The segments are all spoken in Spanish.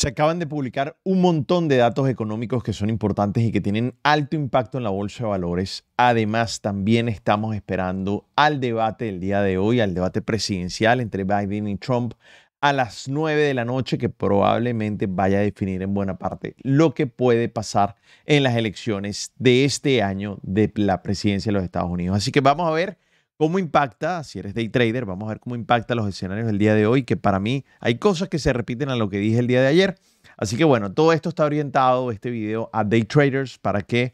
se acaban de publicar un montón de datos económicos que son importantes y que tienen alto impacto en la bolsa de valores. Además, también estamos esperando al debate del día de hoy, al debate presidencial entre Biden y Trump a las 9 de la noche que probablemente vaya a definir en buena parte lo que puede pasar en las elecciones de este año de la presidencia de los Estados Unidos. Así que vamos a ver cómo impacta, si eres day trader, vamos a ver cómo impacta los escenarios del día de hoy, que para mí hay cosas que se repiten a lo que dije el día de ayer. Así que bueno, todo esto está orientado, este video, a day traders para que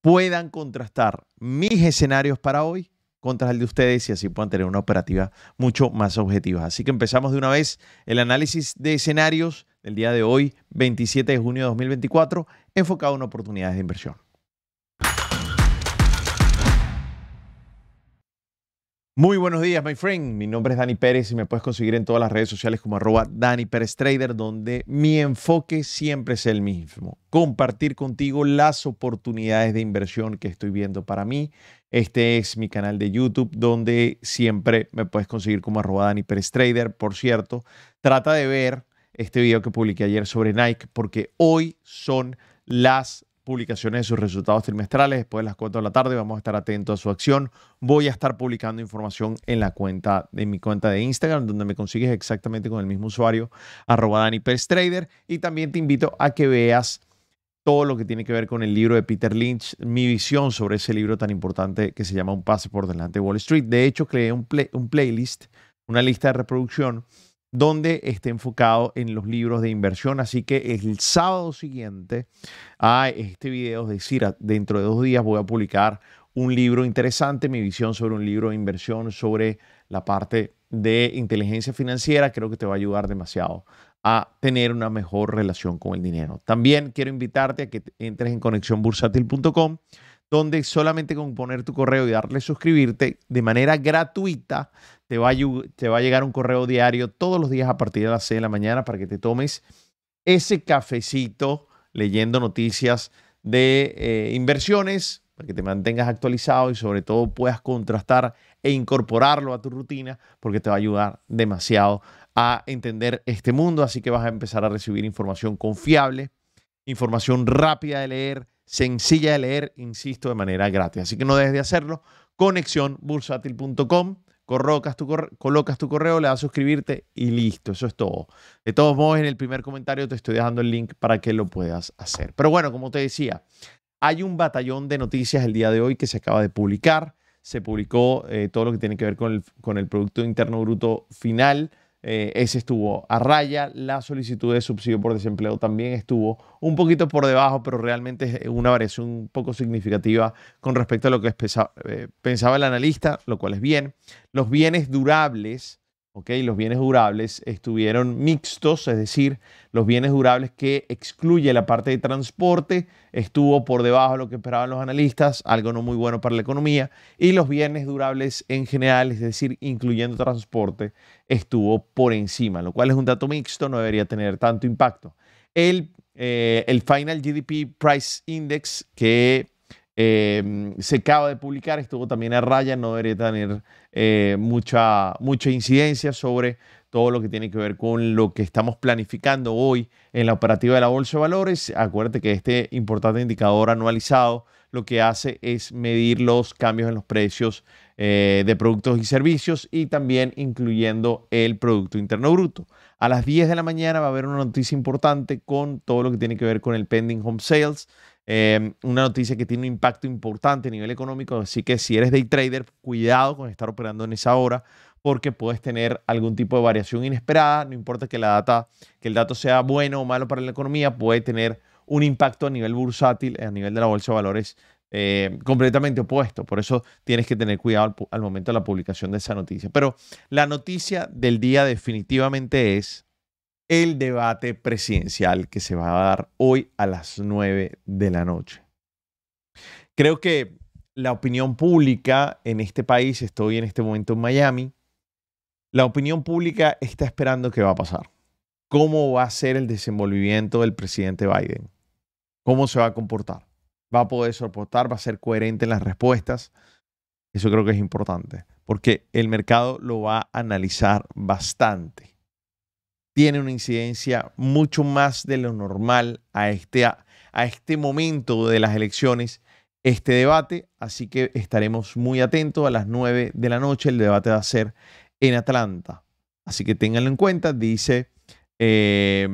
puedan contrastar mis escenarios para hoy contra el de ustedes y así puedan tener una operativa mucho más objetiva. Así que empezamos de una vez el análisis de escenarios del día de hoy, 27 de junio de 2024, enfocado en oportunidades de inversión. Muy buenos días, my friend. Mi nombre es Dani Pérez y me puedes conseguir en todas las redes sociales como arroba Dani Pérez Trader, donde mi enfoque siempre es el mismo. Compartir contigo las oportunidades de inversión que estoy viendo para mí. Este es mi canal de YouTube, donde siempre me puedes conseguir como arroba Dani Pérez Trader. Por cierto, trata de ver este video que publiqué ayer sobre Nike, porque hoy son las publicaciones de sus resultados trimestrales. Después de las cuatro de la tarde vamos a estar atentos a su acción. Voy a estar publicando información en la cuenta, de mi cuenta de Instagram, donde me consigues exactamente con el mismo usuario, arroba Dani Trader. Y también te invito a que veas todo lo que tiene que ver con el libro de Peter Lynch, mi visión sobre ese libro tan importante que se llama Un pase por delante de Wall Street. De hecho, creé un, un playlist, una lista de reproducción donde esté enfocado en los libros de inversión. Así que el sábado siguiente a este video, es decir, dentro de dos días voy a publicar un libro interesante, mi visión sobre un libro de inversión, sobre la parte de inteligencia financiera, creo que te va a ayudar demasiado a tener una mejor relación con el dinero. También quiero invitarte a que entres en conexionbursátil.com, donde solamente con poner tu correo y darle suscribirte de manera gratuita, te va, a, a llegar un correo diario todos los días a partir de las 6 de la mañana para que te tomes ese cafecito leyendo noticias de eh, inversiones, para que te mantengas actualizado y sobre todo puedas contrastar e incorporarlo a tu rutina, porque te va a ayudar demasiado a entender este mundo. Así que vas a empezar a recibir información confiable, información rápida de leer, sencilla de leer, insisto, de manera gratis. Así que no dejes de hacerlo. Conexiónbursátil.com colocas tu, correo, tu correo, le das a suscribirte y listo, eso es todo. De todos modos, en el primer comentario te estoy dejando el link para que lo puedas hacer. Pero bueno, como te decía, hay un batallón de noticias el día de hoy que se acaba de publicar. Se publicó eh, todo lo que tiene que ver con el, con el Producto Interno Bruto final eh, ese estuvo a raya. La solicitud de subsidio por desempleo también estuvo un poquito por debajo, pero realmente es eh, una variación un poco significativa con respecto a lo que eh, pensaba el analista, lo cual es bien. Los bienes durables los bienes durables estuvieron mixtos, es decir, los bienes durables que excluye la parte de transporte estuvo por debajo de lo que esperaban los analistas, algo no muy bueno para la economía, y los bienes durables en general, es decir, incluyendo transporte, estuvo por encima, lo cual es un dato mixto, no debería tener tanto impacto. El, eh, el Final GDP Price Index, que Em, se acaba de publicar, estuvo también a raya, no debería tener eh, mucha, mucha incidencia sobre todo lo que tiene que ver con lo que estamos planificando hoy en la operativa de la Bolsa de Valores. Acuérdate que este importante indicador anualizado lo que hace es medir los cambios en los precios eh, de productos y servicios y también incluyendo el Producto Interno Bruto. A las 10 de la mañana va a haber una noticia importante con todo lo que tiene que ver con el Pending Home Sales. Em, una noticia que tiene un impacto importante a nivel económico, así que si eres day trader, cuidado con estar operando en esa hora porque puedes tener algún tipo de variación inesperada, no importa que, la data, que el dato sea bueno o malo para la economía, puede tener un impacto a nivel bursátil, a nivel de la bolsa de valores eh, completamente opuesto. Por eso tienes que tener cuidado al, momento de la publicación de esa noticia. Pero la noticia del día definitivamente es el debate presidencial que se va a dar hoy a las 9 de la noche. Creo que la opinión pública en este país, estoy en este momento en Miami, la opinión pública está esperando qué va a pasar. ¿Cómo va a ser el desenvolvimiento del presidente Biden? ¿Cómo se va a comportar? ¿Va a poder soportar? ¿Va a ser coherente en las respuestas? Eso creo que es importante, porque el mercado lo va a analizar bastante tiene una incidencia mucho más de lo normal a este, a, este momento de las elecciones, este debate. Así que estaremos muy atentos a las 9 de la noche. El debate va a ser en Atlanta. Así que ténganlo en cuenta. Dice eh,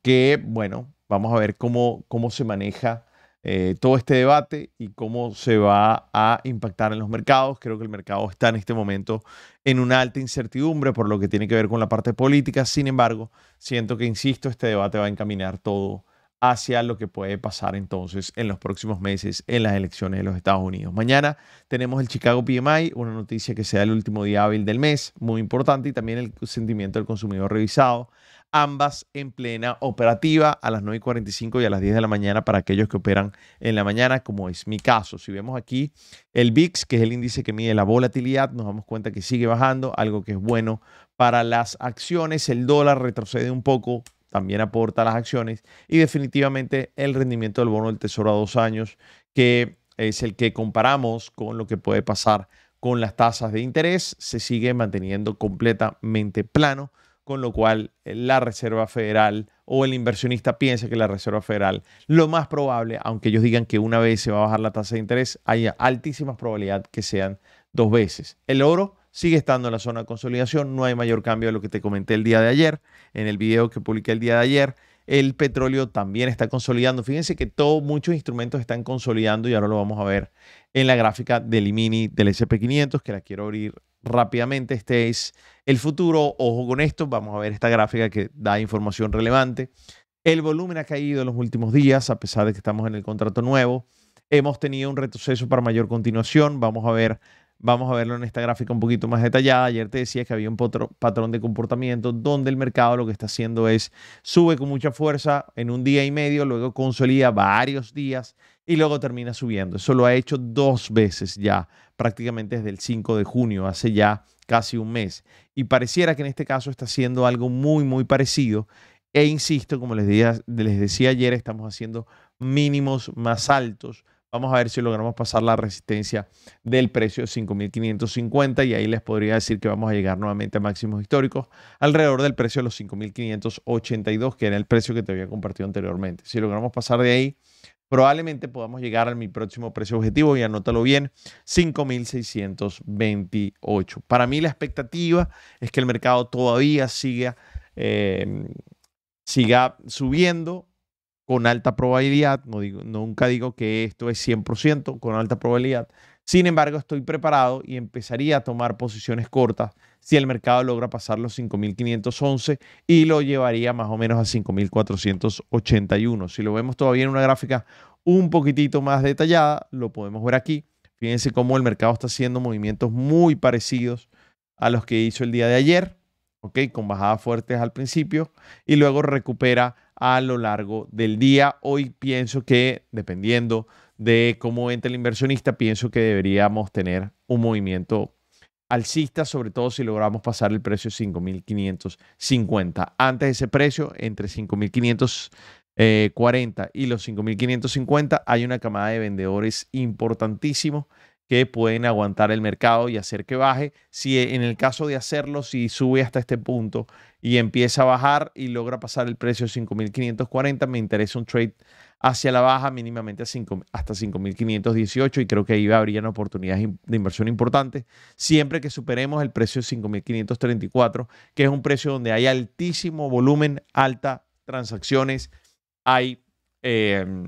que, bueno, vamos a ver cómo, cómo se maneja eh, todo este debate y cómo se va a impactar en los mercados. Creo que el mercado está en este momento en una alta incertidumbre por lo que tiene que ver con la parte política. Sin embargo, siento que, insisto, este debate va a encaminar todo hacia lo que puede pasar entonces en los próximos meses en las elecciones de los Estados Unidos. Mañana tenemos el Chicago PMI, una noticia que sea el último día hábil del mes, muy importante, y también el sentimiento del consumidor revisado, ambas en plena operativa a las 9 y 45 y a las 10 de la mañana para aquellos que operan en la mañana, como es mi caso. Si vemos aquí el VIX, que es el índice que mide la volatilidad, nos damos cuenta que sigue bajando, algo que es bueno para las acciones. El dólar retrocede un poco, también aporta las acciones y definitivamente el rendimiento del bono del tesoro a dos años, que es el que comparamos con lo que puede pasar con las tasas de interés, se sigue manteniendo completamente plano, con lo cual eh, la Reserva Federal o el inversionista piensa que la Reserva Federal, lo más probable, aunque ellos digan que una vez se va a bajar la tasa de interés, haya altísimas probabilidad que sean dos veces. El oro sigue estando en la zona de consolidación, no hay mayor cambio de lo que te comenté el día de ayer, en el video que publiqué el día de ayer. El petróleo también está consolidando. Fíjense que todos muchos instrumentos están consolidando y ahora lo vamos a ver en la gráfica del IMINI del SP500, que la quiero abrir rápidamente. Este es el futuro. Ojo con esto. Vamos a ver esta gráfica que da información relevante. El volumen ha caído en los últimos días, a pesar de que estamos en el contrato nuevo. Hemos tenido un retroceso para mayor continuación. Vamos a ver Vamos a verlo en esta gráfica un poquito más detallada. Ayer te decía que había un patrón de comportamiento donde el mercado lo que está haciendo es sube con mucha fuerza en un día y medio, luego consolida varios días y luego termina subiendo. Eso lo ha hecho dos veces ya, prácticamente desde el 5 de junio, hace ya casi un mes. Y pareciera que en este caso está haciendo algo muy, muy parecido. E insisto, como les decía, les decía ayer, estamos haciendo mínimos más altos Vamos a ver si logramos pasar la resistencia del precio de 5.550 y ahí les podría decir que vamos a llegar nuevamente a máximos históricos alrededor del precio de los 5.582, que era el precio que te había compartido anteriormente. Si logramos pasar de ahí, probablemente podamos llegar a mi próximo precio objetivo y anótalo bien, 5.628. Para mí la expectativa es que el mercado todavía siga, eh, siga subiendo con alta probabilidad, no digo, nunca digo que esto es 100% con alta probabilidad, sin embargo estoy preparado y empezaría a tomar posiciones cortas si el mercado logra pasar los 5.511 y lo llevaría más o menos a 5.481. Si lo vemos todavía en una gráfica un poquitito más detallada, lo podemos ver aquí. Fíjense cómo el mercado está haciendo movimientos muy parecidos a los que hizo el día de ayer, Con bajadas fuertes al principio y luego recupera a lo largo del día. Hoy pienso que, dependiendo de cómo venta el inversionista, pienso que deberíamos tener un movimiento alcista, sobre todo si logramos pasar el precio 5.550. Antes de ese precio, entre 5.540 eh, y los 5.550, hay una camada de vendedores importantísimo que pueden aguantar el mercado y hacer que baje. Si eh, en el caso de hacerlo, si sube hasta este punto y empieza a bajar y logra pasar el precio de 5.540, me interesa un trade hacia la baja mínimamente hasta 5.518 y creo que ahí habrían oportunidades de inversión importantes siempre que superemos el precio de 5.534, que es un precio donde hay altísimo volumen, alta transacciones, hay... Em,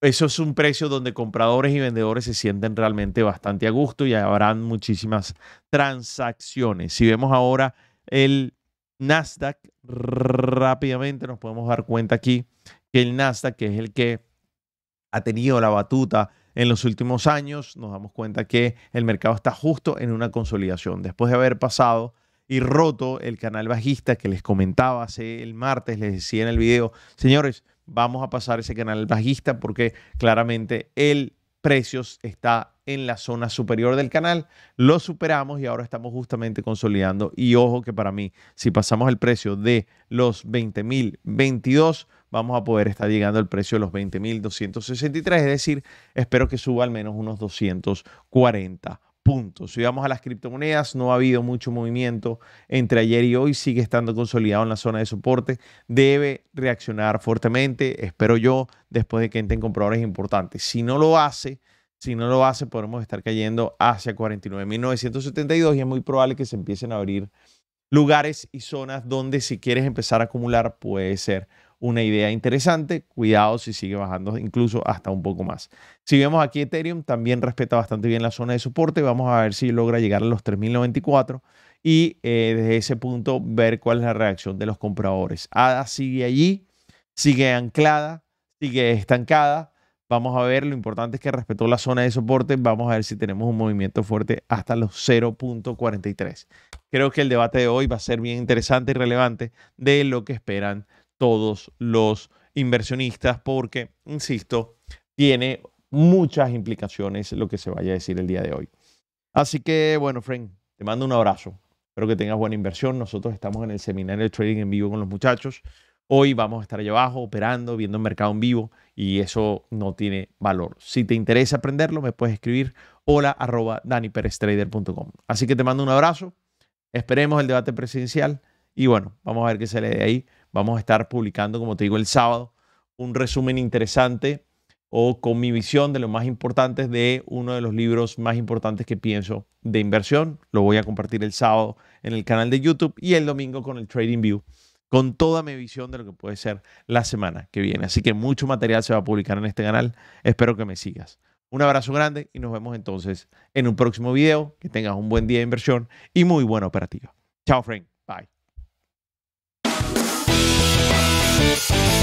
eso es un precio donde compradores y vendedores se sienten realmente bastante a gusto y habrán muchísimas transacciones. Si vemos ahora el Nasdaq, rápidamente nos podemos dar cuenta aquí que el Nasdaq, que es el que ha tenido la batuta en los últimos años, nos damos cuenta que el mercado está justo en una consolidación. Después de haber pasado y roto el canal bajista que les comentaba hace el martes, les decía en el video, señores, vamos a pasar ese canal bajista porque claramente el precio está en la zona superior del canal. Lo superamos y ahora estamos justamente consolidando. Y ojo que para mí, si pasamos el precio de los 20.022, vamos a poder estar llegando al precio de los 20.263. Es decir, espero que suba al menos unos 240 Punto. Si vamos a las criptomonedas, no ha habido mucho movimiento entre ayer y hoy, sigue estando consolidado en la zona de soporte, debe reaccionar fuertemente, espero yo, después de que entren compradores importantes. Si no lo hace, si no lo hace, podemos estar cayendo hacia 49.972 y es muy probable que se empiecen a abrir lugares y zonas donde si quieres empezar a acumular puede ser una idea interesante. Cuidado si sigue bajando incluso hasta un poco más. Si vemos aquí Ethereum, también respeta bastante bien la zona de soporte. Vamos a ver si logra llegar a los 3094 y eh, desde ese punto ver cuál es la reacción de los compradores. ADA sigue allí, sigue anclada, sigue estancada. Vamos a ver, lo importante es que respetó la zona de soporte. Vamos a ver si tenemos un movimiento fuerte hasta los 0.43. Creo que el debate de hoy va a ser bien interesante y relevante de lo que esperan todos los inversionistas porque, insisto, tiene muchas implicaciones lo que se vaya a decir el día de hoy. Así que, bueno, Frank, te mando un abrazo. Espero que tengas buena inversión. Nosotros estamos en el seminario de trading en vivo con los muchachos. Hoy vamos a estar allá abajo operando, viendo el mercado en vivo y eso no tiene valor. Si te interesa aprenderlo, me puedes escribir hola arroba Así que te mando un abrazo. Esperemos el debate presidencial y bueno, vamos a ver qué sale de ahí. Vamos a estar publicando, como te digo, el sábado un resumen interesante o con mi visión de lo más importante de uno de los libros más importantes que pienso de inversión. Lo voy a compartir el sábado en el canal de YouTube y el domingo con el Trading View, con toda mi visión de lo que puede ser la semana que viene. Así que mucho material se va a publicar en este canal. Espero que me sigas. Un abrazo grande y nos vemos entonces en un próximo video. Que tengas un buen día de inversión y muy buena operativa. Chao, Frank. Thank